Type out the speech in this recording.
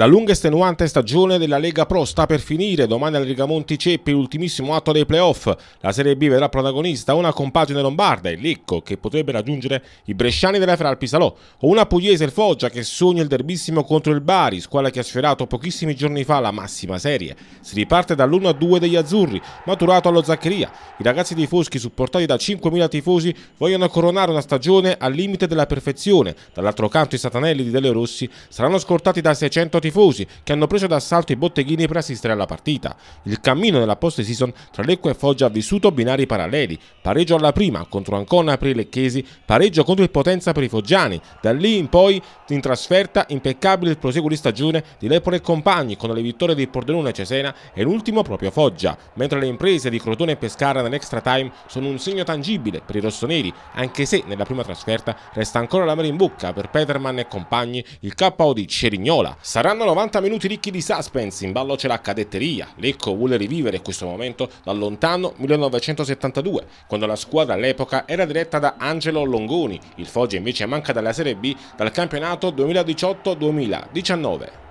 La lunga e estenuante stagione della Lega Pro sta per finire, domani al Rigamonti Ceppi l'ultimissimo atto dei playoff. La Serie B vedrà protagonista una compagine lombarda, il Lecco, che potrebbe raggiungere i bresciani della Fera al o una pugliese, il Foggia, che sogna il derbissimo contro il Bari, squadra che ha sferato pochissimi giorni fa la massima serie. Si riparte dall'1 2 degli azzurri, maturato allo Zaccheria. I ragazzi dei Foschi, supportati da 5.000 tifosi, vogliono coronare una stagione al limite della perfezione. Dall'altro canto i satanelli di Dele Rossi saranno scortati da 600 tifosi tifosi che hanno preso d'assalto i botteghini per assistere alla partita. Il cammino della post-season tra Lecco e Foggia ha vissuto binari paralleli, pareggio alla prima contro Ancona per i lecchesi, pareggio contro il Potenza per i foggiani. Da lì in poi in trasferta impeccabile il proseguo di stagione di Lepore e compagni con le vittorie di Pordenone e Cesena e l'ultimo proprio Foggia, mentre le imprese di Crotone e Pescara nell'extra time sono un segno tangibile per i rossoneri, anche se nella prima trasferta resta ancora la mera in bocca per Peterman e compagni, il KO di Cerignola. Sarà Saranno 90 minuti ricchi di suspense, in ballo c'è la cadetteria. Lecco vuole rivivere questo momento dal lontano 1972, quando la squadra all'epoca era diretta da Angelo Longoni. Il Foggia invece manca dalla Serie B dal campionato 2018-2019.